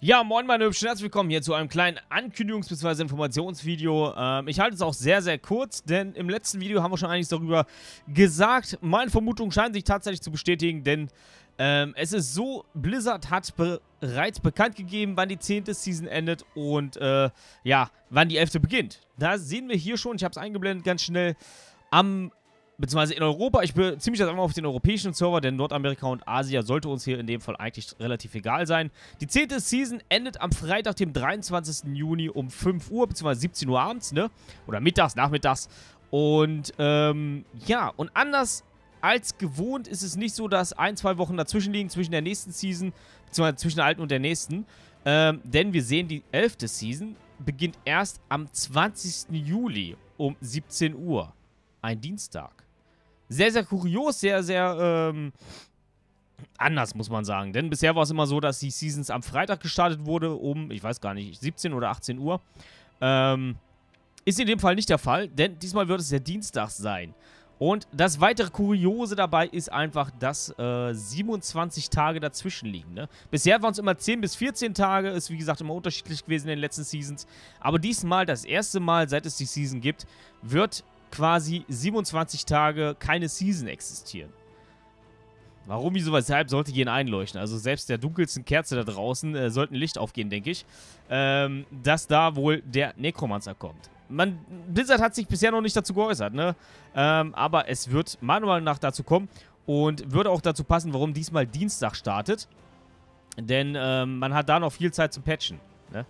Ja, moin meine Hübschen, herzlich willkommen hier zu einem kleinen Ankündigungs- bzw. Informationsvideo. Ähm, ich halte es auch sehr, sehr kurz, denn im letzten Video haben wir schon einiges darüber gesagt. Meine Vermutungen scheinen sich tatsächlich zu bestätigen, denn ähm, es ist so, Blizzard hat be bereits bekannt gegeben, wann die 10. Season endet und äh, ja, wann die 11. beginnt. Da sehen wir hier schon, ich habe es eingeblendet ganz schnell, am beziehungsweise in Europa, ich beziehe mich jetzt einfach auf den europäischen Server, denn Nordamerika und Asia sollte uns hier in dem Fall eigentlich relativ egal sein. Die 10. Season endet am Freitag, dem 23. Juni um 5 Uhr, beziehungsweise 17 Uhr abends, ne? Oder mittags, nachmittags. Und, ähm, ja, und anders als gewohnt ist es nicht so, dass ein, zwei Wochen dazwischen liegen, zwischen der nächsten Season, beziehungsweise zwischen der alten und der nächsten. Ähm, denn wir sehen, die 11. Season beginnt erst am 20. Juli um 17 Uhr. Ein Dienstag sehr, sehr kurios, sehr, sehr ähm, anders, muss man sagen. Denn bisher war es immer so, dass die Seasons am Freitag gestartet wurde, um, ich weiß gar nicht, 17 oder 18 Uhr. Ähm, ist in dem Fall nicht der Fall, denn diesmal wird es der Dienstag sein. Und das weitere Kuriose dabei ist einfach, dass äh, 27 Tage dazwischen liegen. Ne? Bisher waren es immer 10 bis 14 Tage, ist wie gesagt immer unterschiedlich gewesen in den letzten Seasons. Aber diesmal, das erste Mal, seit es die Season gibt, wird quasi 27 Tage keine Season existieren. Warum, wieso, weshalb sollte jeden einleuchten? Also selbst der dunkelsten Kerze da draußen äh, sollte ein Licht aufgehen, denke ich. Ähm, dass da wohl der Necromancer kommt. Man, Blizzard hat sich bisher noch nicht dazu geäußert, ne? Ähm, aber es wird manuell Meinung nach dazu kommen und würde auch dazu passen, warum diesmal Dienstag startet. Denn ähm, man hat da noch viel Zeit zum Patchen, ne?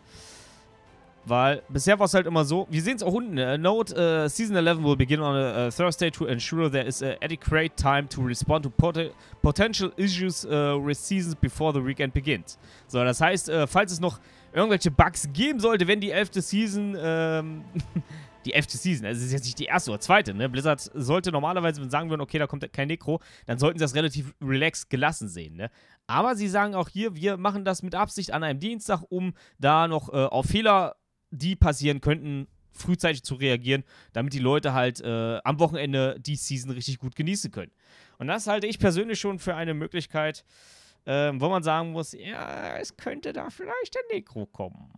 Weil bisher war es halt immer so, wir sehen es auch unten, uh, Note, uh, Season 11 will begin on a, uh, Thursday to ensure there is adequate time to respond to pot potential issues äh, with seasons before the weekend begins. So, das heißt, äh, falls es noch irgendwelche Bugs geben sollte, wenn die 11. Season, ähm, die 11. Season, also es ist jetzt nicht die erste oder zweite, ne? Blizzard sollte normalerweise, wenn sagen würden, okay, da kommt kein Necro, dann sollten sie das relativ relaxed gelassen sehen, ne? Aber sie sagen auch hier, wir machen das mit Absicht an einem Dienstag, um da noch äh, auf Fehler die passieren könnten, frühzeitig zu reagieren, damit die Leute halt äh, am Wochenende die Season richtig gut genießen können. Und das halte ich persönlich schon für eine Möglichkeit, äh, wo man sagen muss, ja, es könnte da vielleicht der Nekro kommen.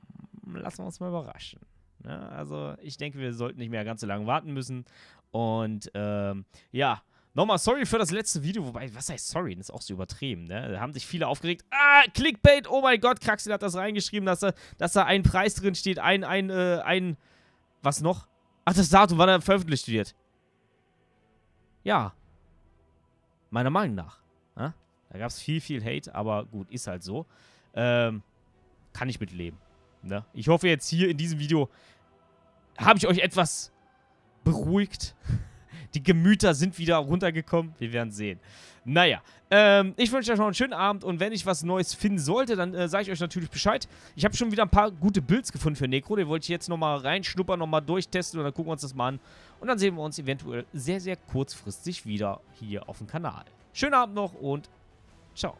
Lassen wir uns mal überraschen. Ja, ne? also ich denke, wir sollten nicht mehr ganz so lange warten müssen. Und ähm, ja, Nochmal sorry für das letzte Video, wobei, was heißt sorry? Das ist auch so übertrieben, ne? Da haben sich viele aufgeregt. Ah, Clickbait, oh mein Gott, Kraxel hat das reingeschrieben, dass da, dass da ein Preis drin steht, ein, ein, äh, ein, was noch? Ach, das Datum, wann er veröffentlicht wird. Ja. Meiner Meinung nach. Ja? Ne? Da gab es viel, viel Hate, aber gut, ist halt so. Ähm, kann ich mitleben. Ne? Ich hoffe jetzt hier in diesem Video habe ich euch etwas beruhigt. die Gemüter sind wieder runtergekommen. Wir werden sehen. Naja, ähm, ich wünsche euch noch einen schönen Abend und wenn ich was Neues finden sollte, dann äh, sage ich euch natürlich Bescheid. Ich habe schon wieder ein paar gute Builds gefunden für Necro. Den wollte ich jetzt nochmal reinschnuppern, nochmal durchtesten und dann gucken wir uns das mal an. Und dann sehen wir uns eventuell sehr, sehr kurzfristig wieder hier auf dem Kanal. Schönen Abend noch und ciao.